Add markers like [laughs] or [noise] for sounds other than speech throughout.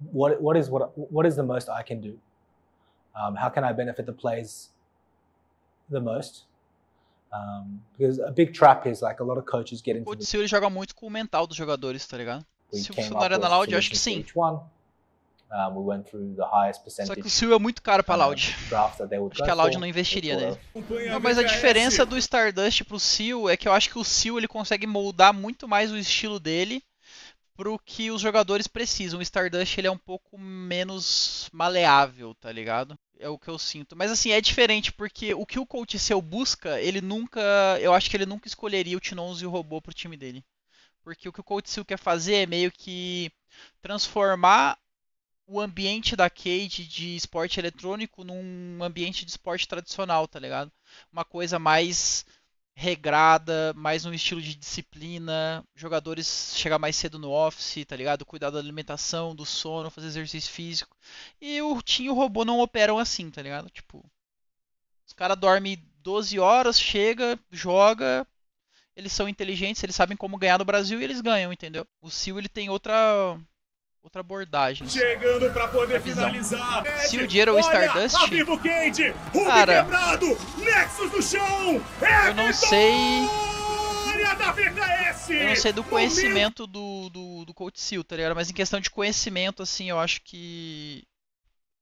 what, what, is, what, what is the most I can do? Um, how can I benefit the players the most? Um, because a big trap is like a lot of coaches get into. O Silva joga muito com o mental dos jogadores, tá ligado? We se funcionaria na Loud, eu acho que sim. Um, uh, we went through the highest percentage Só que o Sil é muito caro pra uh, Loud. Acho que a Loud não investiria nele. Não, mas a é diferença do Stardust pro Sil é que eu acho que o Sil ele consegue moldar muito mais o estilo dele pro que os jogadores precisam. O Stardust ele é um pouco menos maleável, tá ligado? É o que eu sinto. Mas assim, é diferente, porque o que o coach seu busca, ele nunca. Eu acho que ele nunca escolheria o Tinons e o robô pro time dele. Porque o que o coach seu quer fazer é meio que transformar o ambiente da Cade de esporte eletrônico num ambiente de esporte tradicional, tá ligado? Uma coisa mais regrada, mais um estilo de disciplina, jogadores chegar mais cedo no office, tá ligado? Cuidar da alimentação, do sono, fazer exercício físico. E o Tim e o robô não operam assim, tá ligado? Tipo, os caras dormem 12 horas, chega, joga, eles são inteligentes, eles sabem como ganhar no Brasil e eles ganham, entendeu? O Sil ele tem outra outra abordagem. Chegando para poder finalizar. Se o Stardust, vivo cara, quebrado, reflexos chão. É eu não sei. Eu não sei do conhecimento do, do, do Coach Seal, tá ligado? Mas em questão de conhecimento, assim, eu acho que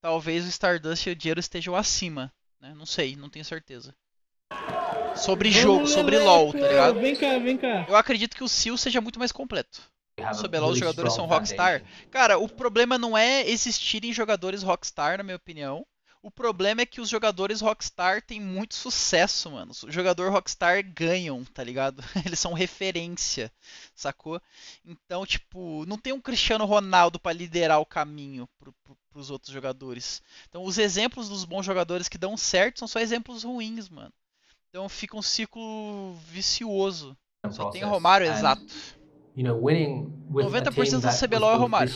talvez o Stardust e o Dinheiro estejam acima, né? Não sei, não tenho certeza. Sobre jogo, sobre LoL, tá ligado? Vem cá, vem cá. Eu acredito que o Seal seja muito mais completo. Sobre LoL, os jogadores são tá Rockstar. Cara, o problema não é existirem jogadores Rockstar, na minha opinião. O problema é que os jogadores Rockstar têm muito sucesso, mano. Os jogadores Rockstar ganham, tá ligado? [laughs] Eles são referência, sacou? Então, tipo, não tem um Cristiano Ronaldo para liderar o caminho pro, pro, pros outros jogadores. Então, os exemplos dos bons jogadores que dão certo são só exemplos ruins, mano. Então, fica um ciclo vicioso. Só tem é o Romário, exato. 90% da CBLOL é Romário.